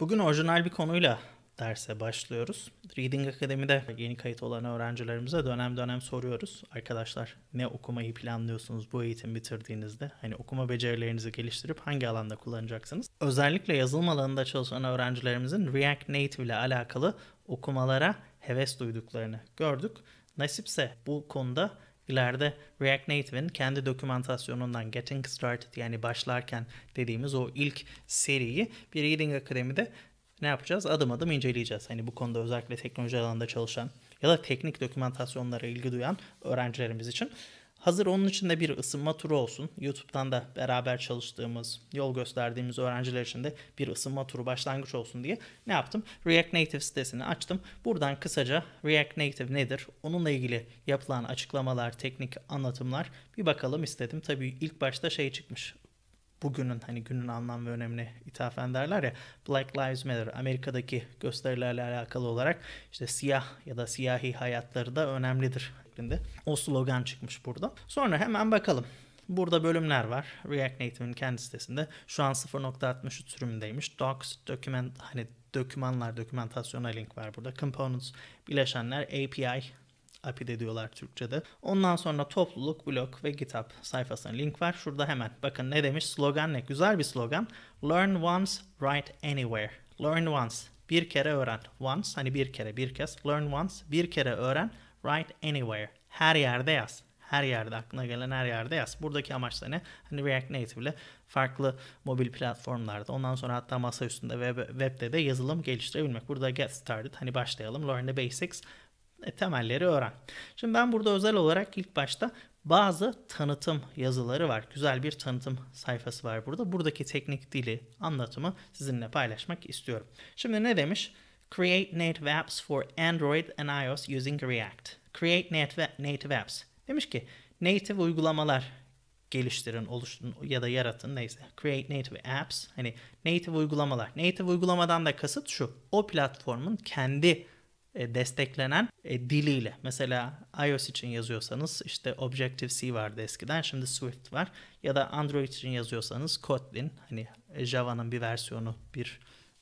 Bugün orijinal bir konuyla derse başlıyoruz. Reading Akademi'de yeni kayıt olan öğrencilerimize dönem dönem soruyoruz. Arkadaşlar ne okumayı planlıyorsunuz bu eğitim bitirdiğinizde? Hani okuma becerilerinizi geliştirip hangi alanda kullanacaksınız? Özellikle yazılım alanında çalışan öğrencilerimizin React Native ile alakalı okumalara heves duyduklarını gördük. Nasipse bu konuda ileride React Native'in kendi dokümantasyonundan Getting Started yani başlarken dediğimiz o ilk seriyi bir Reading Akademi'de ne yapacağız? Adım adım inceleyeceğiz. Hani bu konuda özellikle teknoloji alanında çalışan ya da teknik dokümantasyonlara ilgi duyan öğrencilerimiz için Hazır onun için de bir ısınma turu olsun. YouTube'dan da beraber çalıştığımız, yol gösterdiğimiz öğrenciler için de bir ısınma turu başlangıç olsun diye ne yaptım? React Native sitesini açtım. Buradan kısaca React Native nedir? Onunla ilgili yapılan açıklamalar, teknik anlatımlar bir bakalım istedim. Tabii ilk başta şey çıkmış bugünün hani günün anlam ve önemine ithafen derler ya Black Lives Matter Amerika'daki gösterilerle alakalı olarak işte siyah ya da siyahi hayatları da önemlidir şeklinde o slogan çıkmış burada. Sonra hemen bakalım. Burada bölümler var. React Native'in kendi sitesinde. Şu an 0.63 sürümündeymiş. Docs, document, hani dokümanlar, dokümentasyona link var burada. Components, bileşenler, API, API de diyorlar Türkçe'de. Ondan sonra topluluk, blog ve GitHub sayfasına link var. Şurada hemen bakın ne demiş slogan ne? Güzel bir slogan. Learn once, write anywhere. Learn once. Bir kere öğren. Once hani bir kere bir kez. Learn once. Bir kere öğren. Write anywhere. Her yerde yaz. Her yerde aklına gelen her yerde yaz. Buradaki amaç da ne? Hani React Native ile farklı mobil platformlarda ondan sonra hatta masa üstünde web, webde de yazılım geliştirebilmek. Burada get started hani başlayalım. Learn the basics e, temelleri öğren. Şimdi ben burada özel olarak ilk başta bazı tanıtım yazıları var. Güzel bir tanıtım sayfası var burada. Buradaki teknik dili anlatımı sizinle paylaşmak istiyorum. Şimdi ne demiş? Create native apps for Android and iOS using React. Create native, native apps. Demiş ki native uygulamalar geliştirin, oluşturun ya da yaratın neyse. Create native apps. Hani native uygulamalar. Native uygulamadan da kasıt şu. O platformun kendi e, desteklenen e, diliyle. Mesela iOS için yazıyorsanız işte Objective-C vardı eskiden şimdi Swift var. Ya da Android için yazıyorsanız Kotlin hani Java'nın bir versiyonu bir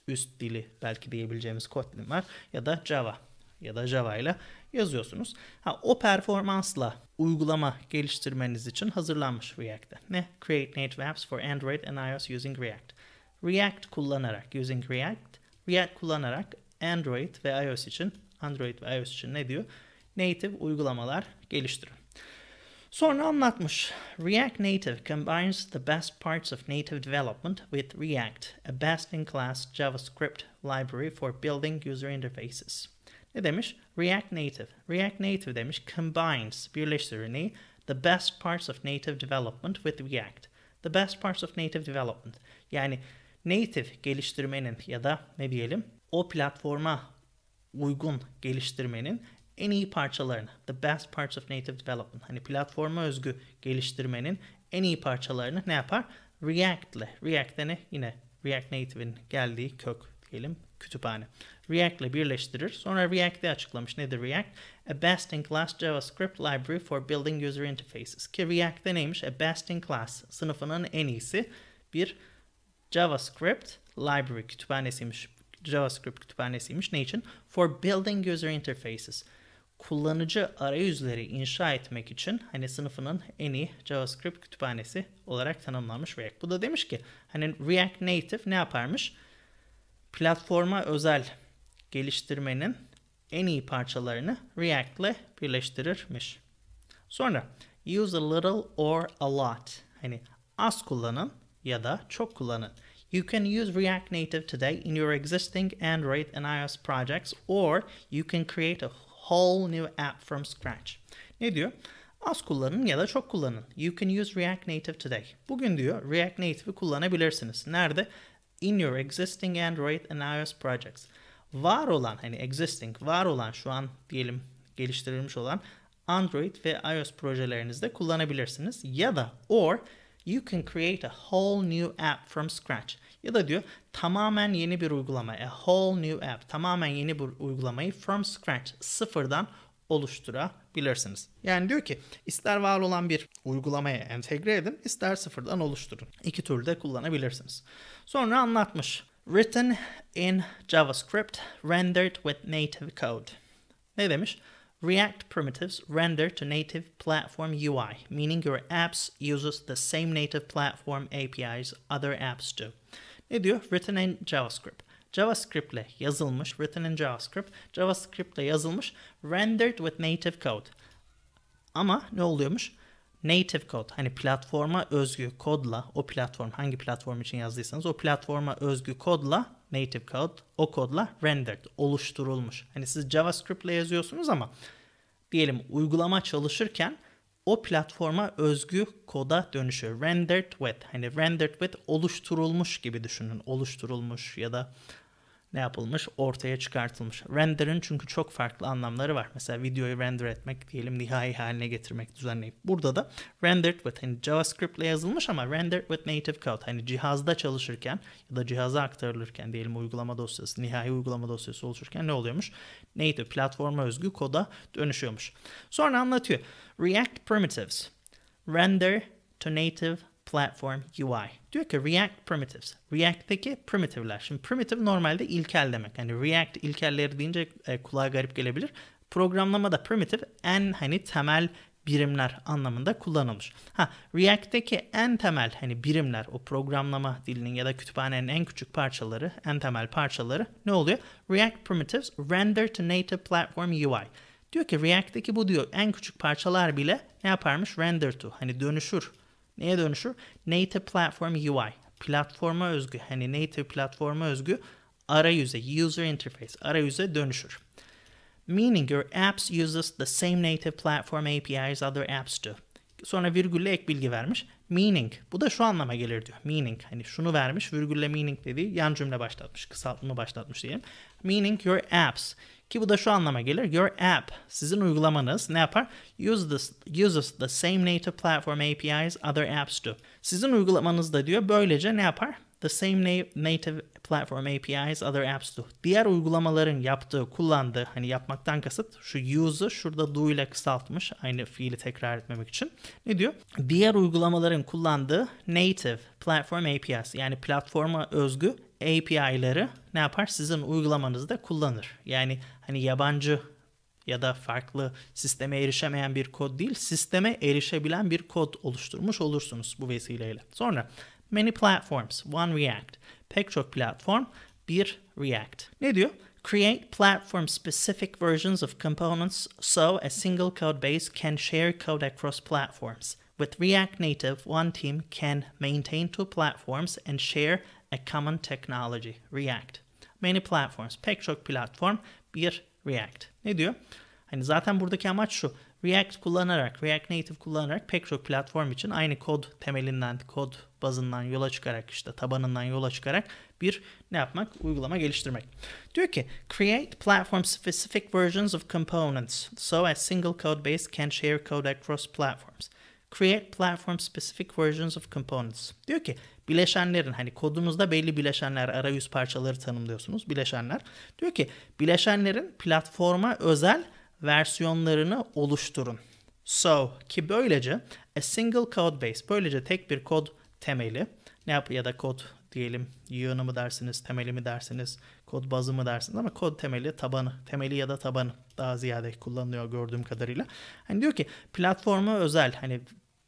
üst dili belki diyebileceğimiz Kotlin var ya da Java ya da Java ile yazıyorsunuz. Ha, o performansla uygulama geliştirmeniz için hazırlanmış React'te. Ne? Create native apps for Android and iOS using React. React kullanarak, using React, React kullanarak Android ve iOS için, Android ve iOS için ne diyor? Native uygulamalar geliştirin. Sonra anlatmış. React Native combines the best parts of native development with React, a best-in-class JavaScript library for building user interfaces. Ne demiş? React Native. React Native demiş combines, birleştireni the best parts of native development with React. The best parts of native development. Yani native geliştirmenin ya da ne diyelim o platforma uygun geliştirmenin en iyi parçalarını, the best parts of native development, hani platforma özgü geliştirmenin en iyi parçalarını ne yapar? React ile, React ne? Yine React Native'in geldiği kök diyelim kütüphane. React ile birleştirir. Sonra React'te açıklamış. Nedir React? A best in class JavaScript library for building user interfaces. Ki React'te neymiş? A best in class sınıfının en iyisi bir JavaScript library kütüphanesiymiş. JavaScript kütüphanesiymiş. Ne için? For building user interfaces kullanıcı arayüzleri inşa etmek için hani sınıfının en iyi JavaScript kütüphanesi olarak tanımlanmış React. Bu da demiş ki hani React Native ne yaparmış? Platforma özel geliştirmenin en iyi parçalarını React ile birleştirirmiş. Sonra use a little or a lot. Hani az kullanın ya da çok kullanın. You can use React Native today in your existing Android and iOS projects, or you can create a whole new app from scratch. Ne diyor? Az kullanın ya da çok kullanın. You can use React Native today. Bugün diyor React Native'i kullanabilirsiniz. Nerede? In your existing Android and iOS projects. Var olan hani existing var olan şu an diyelim geliştirilmiş olan Android ve iOS projelerinizde kullanabilirsiniz. Ya da or You can create a whole new app from scratch. Ya da diyor tamamen yeni bir uygulama. A whole new app. Tamamen yeni bir uygulamayı from scratch sıfırdan oluşturabilirsiniz. Yani diyor ki ister var olan bir uygulamaya entegre edin ister sıfırdan oluşturun. İki türlü de kullanabilirsiniz. Sonra anlatmış. Written in JavaScript, rendered with native code. Ne demiş? React primitives render to native platform UI, meaning your apps uses the same native platform APIs other apps do. Ne diyor? Written in JavaScript. JavaScript ile yazılmış, written in JavaScript, JavaScript ile yazılmış, rendered with native code. Ama ne oluyormuş? Native code, hani platforma özgü kodla, o platform hangi platform için yazdıysanız o platforma özgü kodla native code o kodla rendered, oluşturulmuş. Hani siz JavaScript ile yazıyorsunuz ama diyelim uygulama çalışırken o platforma özgü koda dönüşüyor. Rendered with hani rendered with oluşturulmuş gibi düşünün. Oluşturulmuş ya da ne yapılmış? Ortaya çıkartılmış. Render'ın çünkü çok farklı anlamları var. Mesela videoyu render etmek diyelim nihai haline getirmek, düzenleyip. Burada da rendered with hani JavaScript ile yazılmış ama rendered with native code. Hani cihazda çalışırken ya da cihaza aktarılırken diyelim uygulama dosyası, nihai uygulama dosyası oluşurken ne oluyormuş? Native platforma özgü koda dönüşüyormuş. Sonra anlatıyor. React primitives. Render to native Platform UI. Diyor ki React Primitives. React'teki primitivler. Şimdi primitive normalde ilkel demek. Hani React ilkelleri deyince e, kulağa garip gelebilir. Programlamada primitive en hani temel birimler anlamında kullanılmış. Ha React'teki en temel hani birimler o programlama dilinin ya da kütüphanenin en küçük parçaları, en temel parçaları ne oluyor? React primitives render to native platform UI. Diyor ki React'teki bu diyor en küçük parçalar bile ne yaparmış? Render to hani dönüşür Neye dönüşür? Native Platform UI. Platforma özgü, hani native platforma özgü arayüze, user interface, arayüze dönüşür. Meaning your apps uses the same native platform APIs other apps do. Sonra virgülle ek bilgi vermiş meaning. Bu da şu anlama gelir diyor. Meaning. Hani şunu vermiş virgülle meaning dedi yan cümle başlatmış. Kısaltma başlatmış diyelim. Meaning your apps. Ki bu da şu anlama gelir. Your app. Sizin uygulamanız ne yapar? uses uses the same native platform APIs other apps do. Sizin uygulamanız da diyor böylece ne yapar? the same native platform APIs other apps do. Diğer uygulamaların yaptığı, kullandığı, hani yapmaktan kasıt şu use'ı şurada do ile kısaltmış aynı fiili tekrar etmemek için. Ne diyor? Diğer uygulamaların kullandığı native platform APIs yani platforma özgü API'ları ne yapar? Sizin uygulamanızda kullanır. Yani hani yabancı ya da farklı sisteme erişemeyen bir kod değil, sisteme erişebilen bir kod oluşturmuş olursunuz bu vesileyle. Sonra Many platforms. One React. Pek çok platform. Bir React. Ne diyor? Create platform specific versions of components so a single code base can share code across platforms. With React Native, one team can maintain two platforms and share a common technology, React. Many platforms, pek çok platform, bir React. Ne diyor? Hani zaten buradaki amaç şu. React kullanarak, React Native kullanarak pek çok platform için aynı kod temelinden, kod bazından yola çıkarak işte tabanından yola çıkarak bir ne yapmak? Uygulama geliştirmek. Diyor ki create platform specific versions of components so a single code base can share code across platforms. Create platform specific versions of components. Diyor ki bileşenlerin hani kodunuzda belli bileşenler arayüz parçaları tanımlıyorsunuz bileşenler. Diyor ki bileşenlerin platforma özel versiyonlarını oluşturun. So ki böylece a single code base böylece tek bir kod temeli ne yap ya da kod diyelim yığını mı dersiniz, temeli mi dersiniz, kod bazı mı dersiniz ama kod temeli tabanı, temeli ya da tabanı daha ziyade kullanılıyor gördüğüm kadarıyla. Hani diyor ki platforma özel hani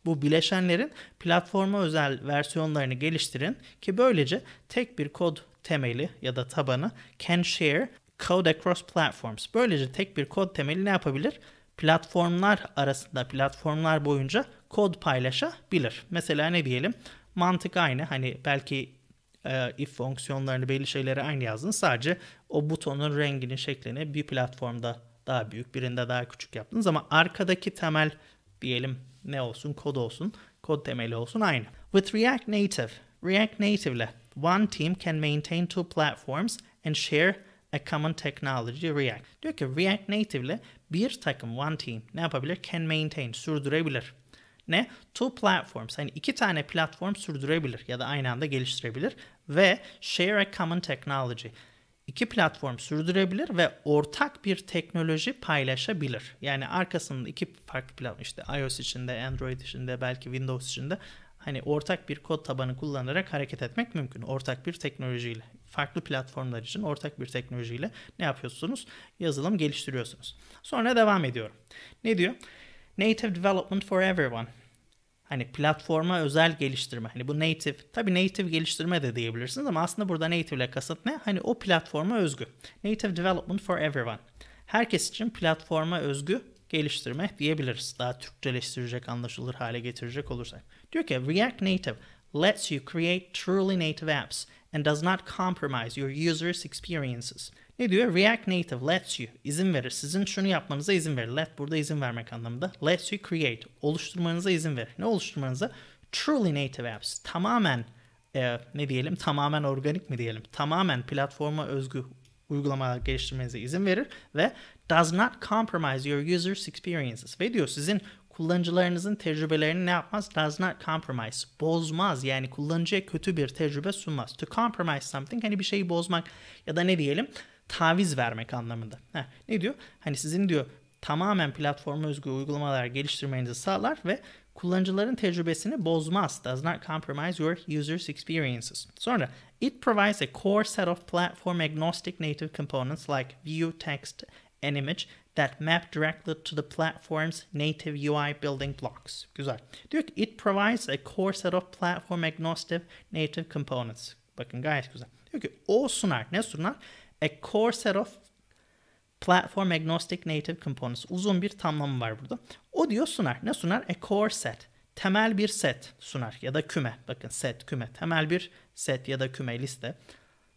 bu bileşenlerin platforma özel versiyonlarını geliştirin ki böylece tek bir kod temeli ya da tabanı can share Code Across Platforms. Böylece tek bir kod temeli ne yapabilir? Platformlar arasında, platformlar boyunca kod paylaşabilir. Mesela ne diyelim? Mantık aynı. Hani belki e, if fonksiyonlarını belli şeyleri aynı yazdın. Sadece o butonun rengini, şeklini bir platformda daha büyük, birinde daha küçük yaptınız. Ama arkadaki temel diyelim ne olsun? Kod olsun. Kod temeli olsun aynı. With React Native, React Native ile one team can maintain two platforms and share a common technology React. Diyor ki React Native ile bir takım one team ne yapabilir? Can maintain, sürdürebilir. Ne? Two platforms, yani iki tane platform sürdürebilir ya da aynı anda geliştirebilir. Ve share a common technology. İki platform sürdürebilir ve ortak bir teknoloji paylaşabilir. Yani arkasında iki farklı platform işte iOS içinde, Android içinde, belki Windows içinde hani ortak bir kod tabanı kullanarak hareket etmek mümkün. Ortak bir teknolojiyle farklı platformlar için ortak bir teknolojiyle ne yapıyorsunuz? Yazılım geliştiriyorsunuz. Sonra devam ediyorum. Ne diyor? Native development for everyone. Hani platforma özel geliştirme. Hani bu native. Tabii native geliştirme de diyebilirsiniz ama aslında burada native ile kasıt ne? Hani o platforma özgü. Native development for everyone. Herkes için platforma özgü geliştirme diyebiliriz. Daha Türkçeleştirecek, anlaşılır hale getirecek olursak. Diyor ki React Native lets you create truly native apps and does not compromise your users' experiences. Ne diyor? React Native lets you izin verir. Sizin şunu yapmanıza izin verir. Let burada izin vermek anlamında. Lets you create. Oluşturmanıza izin verir. Ne oluşturmanıza? Truly native apps. Tamamen e, ne diyelim? Tamamen organik mi diyelim? Tamamen platforma özgü uygulamalar geliştirmenize izin verir ve does not compromise your users experiences ve diyor sizin kullanıcılarınızın tecrübelerini ne yapmaz? Does not compromise. Bozmaz. Yani kullanıcıya kötü bir tecrübe sunmaz. To compromise something hani bir şeyi bozmak ya da ne diyelim taviz vermek anlamında. Heh, ne diyor? Hani sizin diyor tamamen platforma özgü uygulamalar geliştirmenizi sağlar ve kullanıcıların tecrübesini bozmaz. Does not compromise your users' experiences. Sonra it provides a core set of platform agnostic native components like view, text, and image that map directly to the platform's native UI building blocks. Güzel. Diyor ki it provides a core set of platform agnostic native components. Bakın gayet güzel. Diyor ki o sunar. Ne sunar? A core set of platform agnostic native components. Uzun bir tamlamı var burada. O diyor sunar. Ne sunar? A core set. Temel bir set sunar ya da küme. Bakın set, küme. Temel bir set ya da küme liste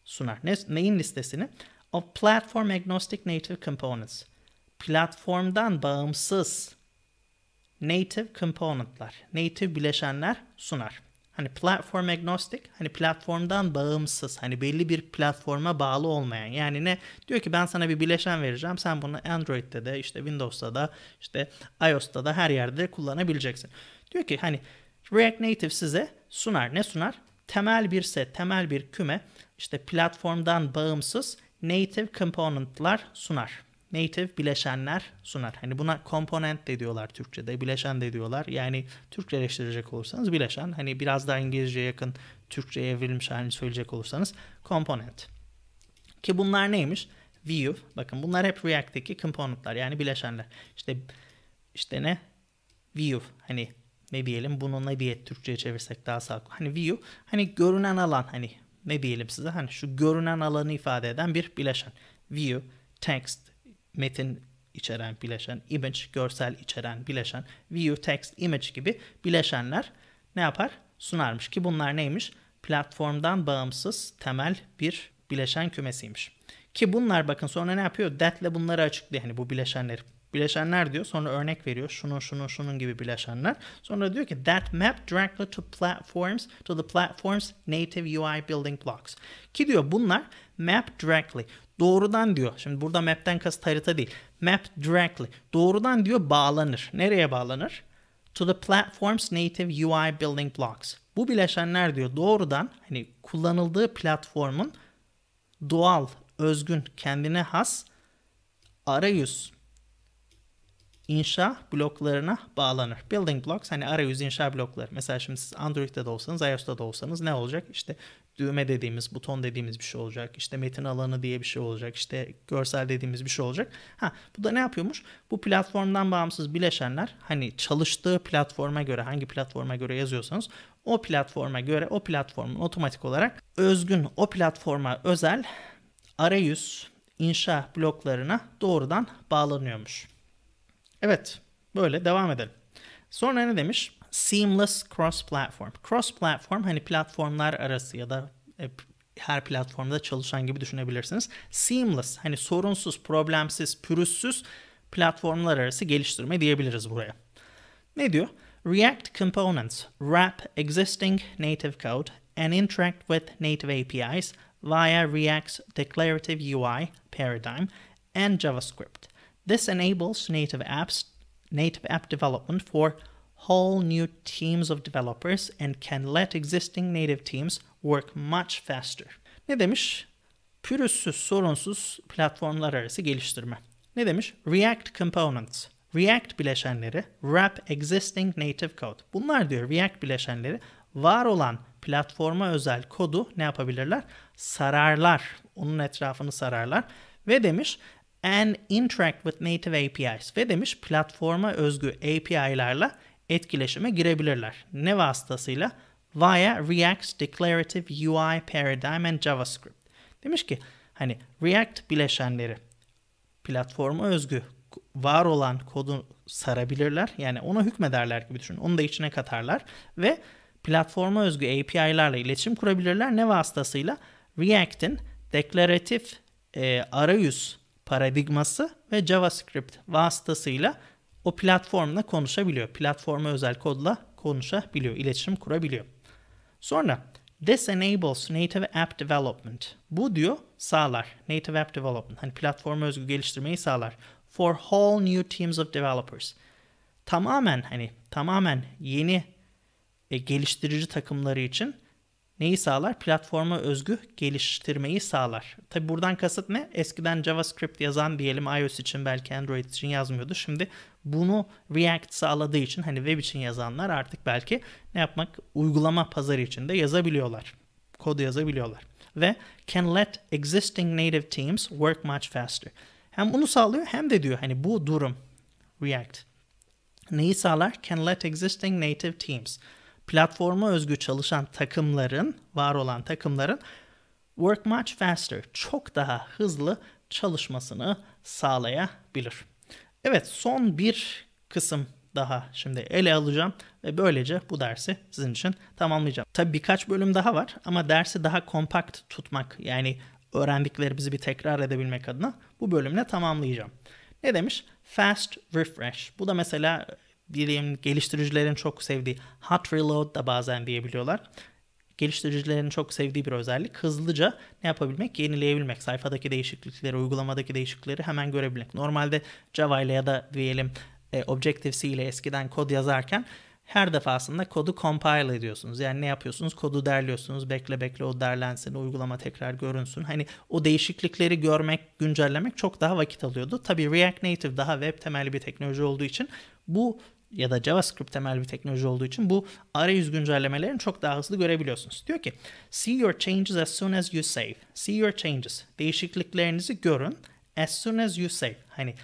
sunar. Ne, neyin listesini? Of platform agnostic native components platformdan bağımsız native componentlar, native bileşenler sunar. Hani platform agnostic, hani platformdan bağımsız, hani belli bir platforma bağlı olmayan. Yani ne? Diyor ki ben sana bir bileşen vereceğim. Sen bunu Android'de de, işte Windows'ta da, işte iOS'ta da her yerde kullanabileceksin. Diyor ki hani React Native size sunar. Ne sunar? Temel bir set, temel bir küme, işte platformdan bağımsız native componentlar sunar native bileşenler sunar. Hani buna komponent de diyorlar Türkçe'de, bileşen de diyorlar. Yani Türkçeleştirecek olursanız bileşen, hani biraz daha İngilizceye yakın Türkçe'ye evrilmiş halini söyleyecek olursanız komponent. Ki bunlar neymiş? View. Bakın bunlar hep React'teki komponentler yani bileşenler. İşte işte ne? View. Hani ne diyelim Bununla ne diye Türkçe'ye çevirsek daha sağlıklı. Hani view. Hani görünen alan hani ne diyelim size hani şu görünen alanı ifade eden bir bileşen. View, text, metin içeren bileşen, image görsel içeren bileşen, view text image gibi bileşenler ne yapar? Sunarmış ki bunlar neymiş? Platformdan bağımsız temel bir bileşen kümesiymiş. Ki bunlar bakın sonra ne yapıyor? That'le bunları açıklıyor. Hani bu bileşenleri bileşenler diyor. Sonra örnek veriyor. Şunun şunun şunun gibi bileşenler. Sonra diyor ki that map directly to platforms to the platforms native UI building blocks. Ki diyor bunlar map directly Doğrudan diyor. Şimdi burada map'ten kasıt harita değil. Map directly. Doğrudan diyor bağlanır. Nereye bağlanır? To the platform's native UI building blocks. Bu bileşenler diyor doğrudan hani kullanıldığı platformun doğal, özgün, kendine has arayüz inşa bloklarına bağlanır. Building blocks hani arayüz inşa blokları. Mesela şimdi siz Android'de de olsanız, iOS'ta da olsanız ne olacak? İşte düğme dediğimiz, buton dediğimiz bir şey olacak. İşte metin alanı diye bir şey olacak. İşte görsel dediğimiz bir şey olacak. Ha bu da ne yapıyormuş? Bu platformdan bağımsız bileşenler hani çalıştığı platforma göre hangi platforma göre yazıyorsanız o platforma göre o platformun otomatik olarak özgün o platforma özel arayüz inşa bloklarına doğrudan bağlanıyormuş. Evet böyle devam edelim. Sonra ne demiş? seamless cross platform. Cross platform hani platformlar arası ya da e, her platformda çalışan gibi düşünebilirsiniz. Seamless hani sorunsuz, problemsiz, pürüzsüz platformlar arası geliştirme diyebiliriz buraya. Ne diyor? React components wrap existing native code and interact with native APIs via React's declarative UI paradigm and JavaScript. This enables native apps native app development for whole new teams of developers and can let existing native teams work much faster. Ne demiş? Pürüzsüz, sorunsuz platformlar arası geliştirme. Ne demiş? React components. React bileşenleri wrap existing native code. Bunlar diyor React bileşenleri var olan platforma özel kodu ne yapabilirler? Sararlar. Onun etrafını sararlar. Ve demiş and interact with native APIs. Ve demiş platforma özgü API'larla etkileşime girebilirler. Ne vasıtasıyla? Via React Declarative UI Paradigm and JavaScript. Demiş ki hani React bileşenleri platforma özgü var olan kodu sarabilirler. Yani ona hükmederler gibi düşünün. Onu da içine katarlar ve platforma özgü API'larla iletişim kurabilirler. Ne vasıtasıyla? React'in deklaratif e, arayüz paradigması ve JavaScript vasıtasıyla o platformla konuşabiliyor. Platforma özel kodla konuşabiliyor, iletişim kurabiliyor. Sonra this enables native app development. Bu diyor sağlar. Native app development. Hani platforma özgü geliştirmeyi sağlar. For whole new teams of developers. Tamamen hani tamamen yeni e, geliştirici takımları için neyi sağlar? Platforma özgü geliştirmeyi sağlar. Tabi buradan kasıt ne? Eskiden JavaScript yazan diyelim iOS için belki Android için yazmıyordu. Şimdi bunu React sağladığı için hani web için yazanlar artık belki ne yapmak? Uygulama pazarı için de yazabiliyorlar. Kodu yazabiliyorlar. Ve can let existing native teams work much faster. Hem bunu sağlıyor hem de diyor hani bu durum React. Neyi sağlar? Can let existing native teams platforma özgü çalışan takımların, var olan takımların work much faster, çok daha hızlı çalışmasını sağlayabilir. Evet son bir kısım daha şimdi ele alacağım ve böylece bu dersi sizin için tamamlayacağım. Tabi birkaç bölüm daha var ama dersi daha kompakt tutmak yani öğrendiklerimizi bir tekrar edebilmek adına bu bölümle tamamlayacağım. Ne demiş? Fast refresh. Bu da mesela bilim geliştiricilerin çok sevdiği hot reload da bazen diyebiliyorlar. Geliştiricilerin çok sevdiği bir özellik hızlıca ne yapabilmek? Yenileyebilmek. Sayfadaki değişiklikleri, uygulamadaki değişiklikleri hemen görebilmek. Normalde Java ile ya da diyelim e, Objective-C ile eskiden kod yazarken her defasında kodu compile ediyorsunuz. Yani ne yapıyorsunuz? Kodu derliyorsunuz. Bekle bekle o derlensin, uygulama tekrar görünsün. Hani o değişiklikleri görmek, güncellemek çok daha vakit alıyordu. Tabii React Native daha web temelli bir teknoloji olduğu için bu ya da JavaScript temel bir teknoloji olduğu için bu arayüz güncellemelerini çok daha hızlı görebiliyorsunuz. Diyor ki see your changes as soon as you save. See your changes. Değişikliklerinizi görün as soon as you save. Hani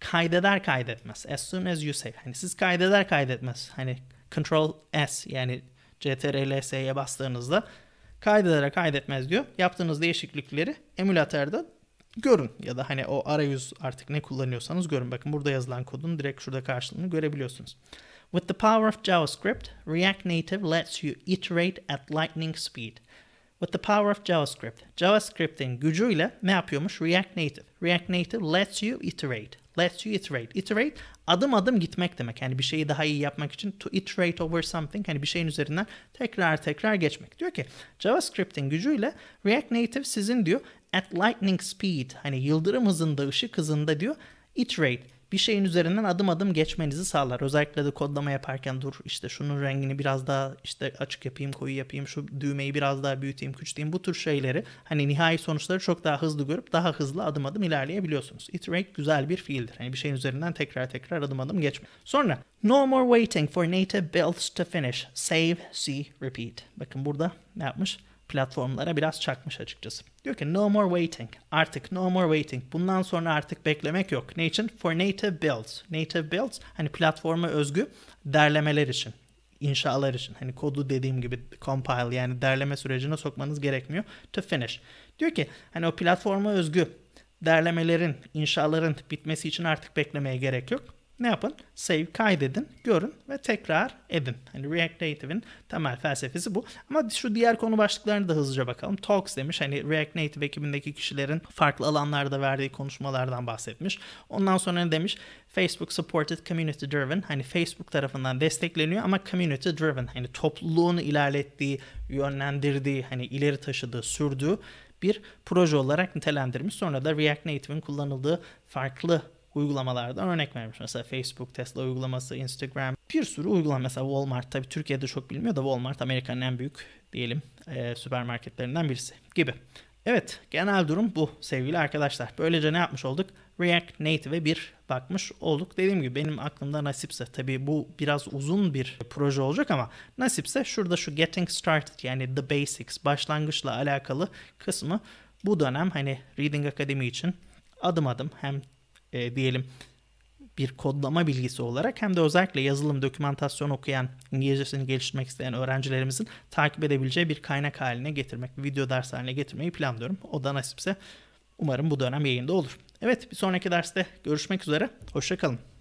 kaydeder kaydetmez. As soon as you save. Hani siz kaydeder kaydetmez. Hani control S yani CTRL S'ye bastığınızda kaydeder kaydetmez diyor. Yaptığınız değişiklikleri emülatörde görün ya da hani o arayüz artık ne kullanıyorsanız görün. Bakın burada yazılan kodun direkt şurada karşılığını görebiliyorsunuz. With the power of JavaScript, React Native lets you iterate at lightning speed. With the power of JavaScript, JavaScript'in gücüyle ne yapıyormuş? React Native. React Native lets you iterate. Lets you iterate. Iterate adım adım gitmek demek. Yani bir şeyi daha iyi yapmak için to iterate over something. Hani bir şeyin üzerinden tekrar tekrar geçmek. Diyor ki JavaScript'in gücüyle React Native sizin diyor at lightning speed hani yıldırım hızında ışık hızında diyor iterate bir şeyin üzerinden adım adım geçmenizi sağlar. Özellikle de kodlama yaparken dur işte şunun rengini biraz daha işte açık yapayım, koyu yapayım, şu düğmeyi biraz daha büyüteyim, küçülteyim bu tür şeyleri hani nihai sonuçları çok daha hızlı görüp daha hızlı adım adım ilerleyebiliyorsunuz. Iterate güzel bir fiildir. Hani bir şeyin üzerinden tekrar tekrar adım adım geçme. Sonra no more waiting for native builds to finish. Save, see, repeat. Bakın burada ne yapmış? platformlara biraz çakmış açıkçası. Diyor ki no more waiting. Artık no more waiting. Bundan sonra artık beklemek yok. Ne için? For native builds. Native builds hani platforma özgü derlemeler için inşalar için hani kodu dediğim gibi compile yani derleme sürecine sokmanız gerekmiyor to finish. Diyor ki hani o platforma özgü derlemelerin, inşaların bitmesi için artık beklemeye gerek yok ne yapın? Save, kaydedin, görün ve tekrar edin. Hani React Native'in temel felsefesi bu. Ama şu diğer konu başlıklarını da hızlıca bakalım. Talks demiş. Hani React Native ekibindeki kişilerin farklı alanlarda verdiği konuşmalardan bahsetmiş. Ondan sonra ne demiş? Facebook supported community driven. Hani Facebook tarafından destekleniyor ama community driven. Hani topluluğun ilerlettiği, yönlendirdiği, hani ileri taşıdığı, sürdüğü bir proje olarak nitelendirmiş. Sonra da React Native'in kullanıldığı farklı uygulamalardan örnek vermiş. Mesela Facebook, Tesla uygulaması, Instagram bir sürü uygulama. Mesela Walmart tabii Türkiye'de çok bilmiyor da Walmart Amerika'nın en büyük diyelim e, süpermarketlerinden birisi gibi. Evet genel durum bu sevgili arkadaşlar. Böylece ne yapmış olduk? React Native'e bir bakmış olduk. Dediğim gibi benim aklımda nasipse tabii bu biraz uzun bir proje olacak ama nasipse şurada şu Getting Started yani The Basics başlangıçla alakalı kısmı bu dönem hani Reading Academy için adım adım hem e, diyelim bir kodlama bilgisi olarak hem de özellikle yazılım, dokümantasyon okuyan, İngilizcesini geliştirmek isteyen öğrencilerimizin takip edebileceği bir kaynak haline getirmek, video ders haline getirmeyi planlıyorum. O da nasipse umarım bu dönem yayında olur. Evet bir sonraki derste görüşmek üzere. Hoşçakalın.